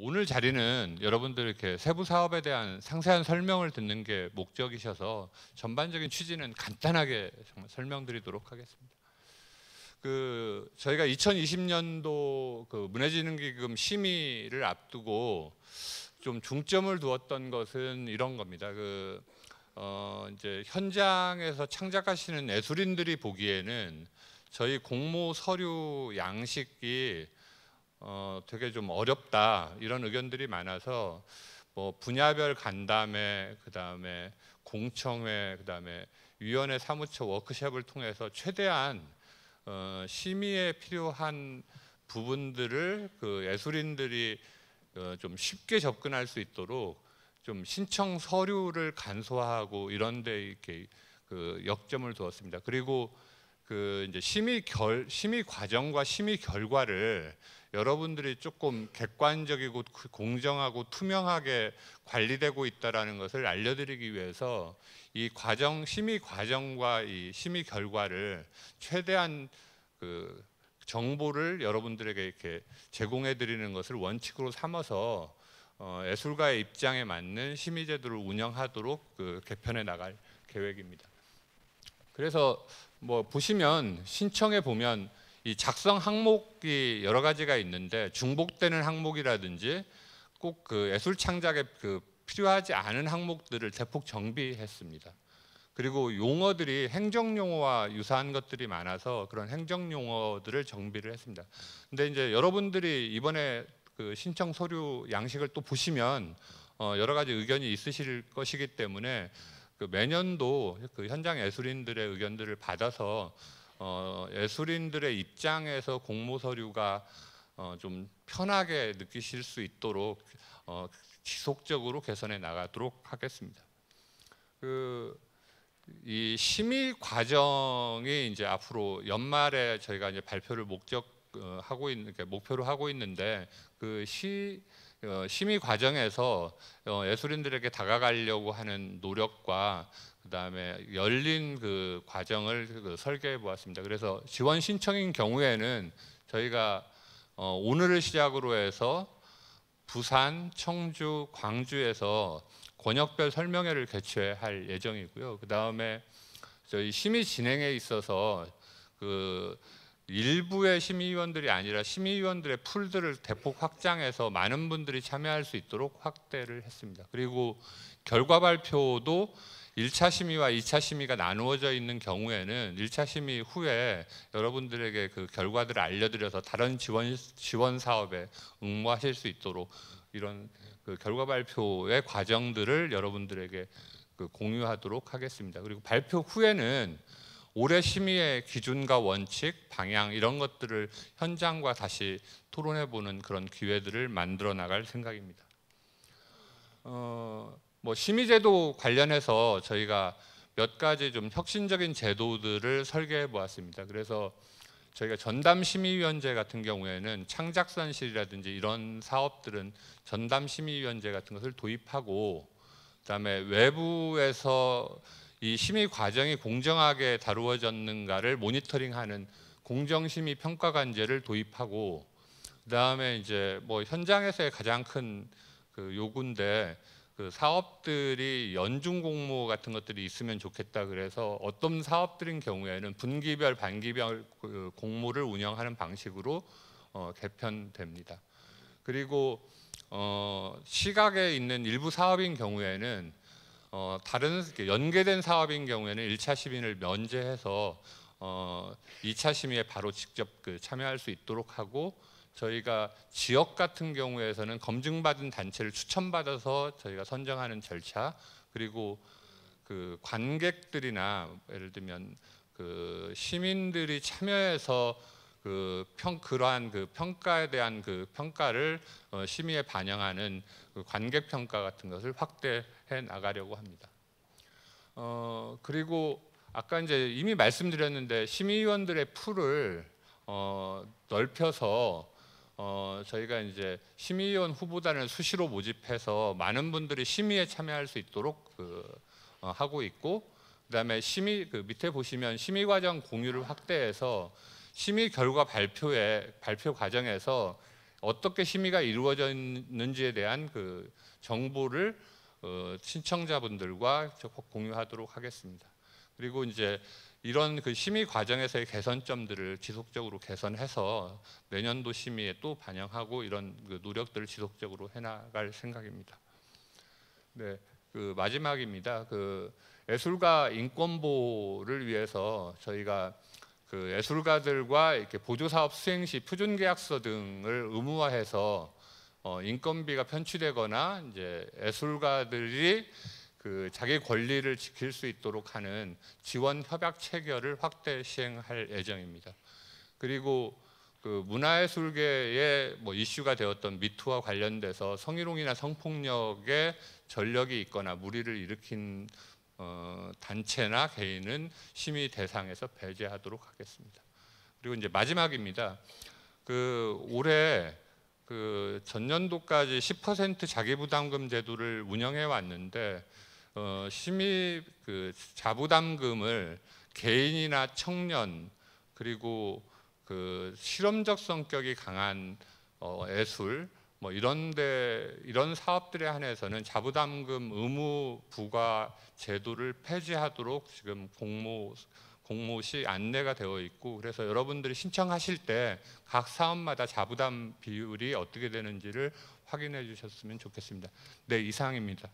오늘 자리는 여러분들 이렇게 세부 사업에 대한 상세한 설명을 듣는 게 목적이셔서 전반적인 취지는 간단하게 설명드리도록 하겠습니다. 그 저희가 2020년도 그 문해지능기금 심의를 앞두고 좀 중점을 두었던 것은 이런 겁니다. 그어 이제 현장에서 창작하시는 예술인들이 보기에는 저희 공모 서류 양식이 어, 되게 좀 어렵다 이런 의견들이 많아서 뭐 분야별 간담회 그다음에 공청회 그다음에 위원회 사무처 워크숍을 통해서 최대한 어, 심의에 필요한 부분들을 그 예술인들이 어, 좀 쉽게 접근할 수 있도록 좀 신청 서류를 간소화하고 이런데 이렇게 그 역점을 두었습니다. 그리고 그 이제 심의 결 심의 과정과 심의 결과를 여러분들이 조금 객관적이고 그 공정하고 투명하게 관리되고 있다라는 것을 알려드리기 위해서 이 과정 심의 과정과 이 심의 결과를 최대한 그 정보를 여러분들에게 이렇게 제공해 드리는 것을 원칙으로 삼아서 어, 예술가의 입장에 맞는 심의 제도를 운영하도록 그 개편해 나갈 계획입니다. 그래서 뭐 보시면 신청에 보면 이 작성 항목이 여러 가지가 있는데 중복되는 항목이라든지 꼭 그 예술 창작에 그 필요하지 않은 항목들을 대폭 정비했습니다. 그리고 용어들이 행정 용어와 유사한 것들이 많아서 그런 행정 용어들을 정비를 했습니다. 근데 이제 여러분들이 이번에 그 신청 서류 양식을 또 보시면 어 여러 가지 의견이 있으실 것이기 때문에 그 매년도 그 현장 예술인들의 의견들을 받아서 어, 예술인들의 입장에서 공모 서류가 어, 좀 편하게 느끼실 수 있도록 어, 지속적으로 개선해 나가도록 하겠습니다. 그 이 심의 과정이 이제 앞으로 연말에 저희가 이제 발표를 목적 어, 하고 있는 목표로 하고 있는데 그시 어, 심의 과정에서 어, 예술인들에게 다가가려고 하는 노력과 그다음에 열린 그 과정을 그 설계해 보았습니다. 그래서 지원 신청인 경우에는 저희가 어, 오늘을 시작으로 해서 부산, 청주, 광주에서 권역별 설명회를 개최할 예정이고요. 그다음에 저희 심의 진행에 있어서 그 일부의 심의위원들이 아니라 심의위원들의 풀들을 대폭 확장해서 많은 분들이 참여할 수 있도록 확대를 했습니다. 그리고 결과 발표도 1차 심의와 2차 심의가 나누어져 있는 경우에는 1차 심의 후에 여러분들에게 그 결과들을 알려드려서 다른 지원 지원 사업에 응모하실 수 있도록 이런 그 결과 발표의 과정들을 여러분들에게 그 공유하도록 하겠습니다. 그리고 발표 후에는 올해 심의의 기준과 원칙, 방향 이런 것들을 현장과 다시 토론해 보는 그런 기회들을 만들어 나갈 생각입니다. 어, 뭐 심의제도 관련해서 저희가 몇 가지 좀 혁신적인 제도들을 설계해 보았습니다. 그래서 저희가 전담 심의위원제 같은 경우에는 창작산실이라든지 이런 사업들은 전담 심의위원제 같은 것을 도입하고 그다음에 외부에서 이 심의 과정이 공정하게 다루어졌는가를 모니터링하는 공정심의 평가관제를 도입하고 그다음에 이제 뭐 현장에서의 가장 큰 그 요구인데 그 사업들이 연중 공모 같은 것들이 있으면 좋겠다 그래서 어떤 사업들인 경우에는 분기별 반기별 그 공모를 운영하는 방식으로 어, 개편됩니다. 그리고 어, 시각에 있는 일부 사업인 경우에는 어, 다른 연계된 사업인 경우에는 1차 시민을 면제해서 어, 2차 시민에 바로 직접 그 참여할 수 있도록 하고 저희가 지역 같은 경우에서는 검증받은 단체를 추천받아서 저희가 선정하는 절차 그리고 그 관객들이나 예를 들면 그 시민들이 참여해서 그 평, 그러한 그 평가에 대한 그 평가를 어, 심의에 반영하는 그 관객 평가 같은 것을 확대 해 나가려고 합니다. 어, 그리고 아까 이제 이미 말씀드렸는데 심의위원들의 풀을 어, 넓혀서 어, 저희가 이제 심의위원 후보단을 수시로 모집해서 많은 분들이 심의에 참여할 수 있도록 그, 어, 하고 있고 그다음에 심의 그 밑에 보시면 심의 과정 공유를 확대해서 심의 결과 발표에 발표 과정에서 어떻게 심의가 이루어졌는지에 대한 그 정보를 어, 신청자분들과 공유하도록 하겠습니다. 그리고 이제 이런 그 심의 과정에서의 개선점들을 지속적으로 개선해서 내년도 심의에 또 반영하고 이런 그 노력들을 지속적으로 해나갈 생각입니다. 네, 그 마지막입니다. 그 예술가 인권 보호를 위해서 저희가 그 예술가들과 이렇게 보조 사업 수행 시 표준 계약서 등을 의무화해서 어, 인건비가 편취되거나 이제 예술가들이 그 자기 권리를 지킬 수 있도록 하는 지원 협약 체결을 확대 시행할 예정입니다. 그리고 그 문화예술계의 뭐 이슈가 되었던 미투와 관련돼서 성희롱이나 성폭력에 전력이 있거나 무리를 일으킨 어, 단체나 개인은 심의 대상에서 배제하도록 하겠습니다. 그리고 이제 마지막입니다. 그 올해 그 전년도까지 10% 자기부담금 제도를 운영해 왔는데 어, 심의 그 자부담금을 개인이나 청년 그리고 그 실험적 성격이 강한 어, 예술 뭐 이런데 이런 사업들에 한해서는 자부담금 의무 부과 제도를 폐지하도록 지금 공모 공모시 안내가 되어 있고 그래서 여러분들이 신청하실 때 각 사업마다 자부담 비율이 어떻게 되는지를 확인해 주셨으면 좋겠습니다. 네, 이상입니다.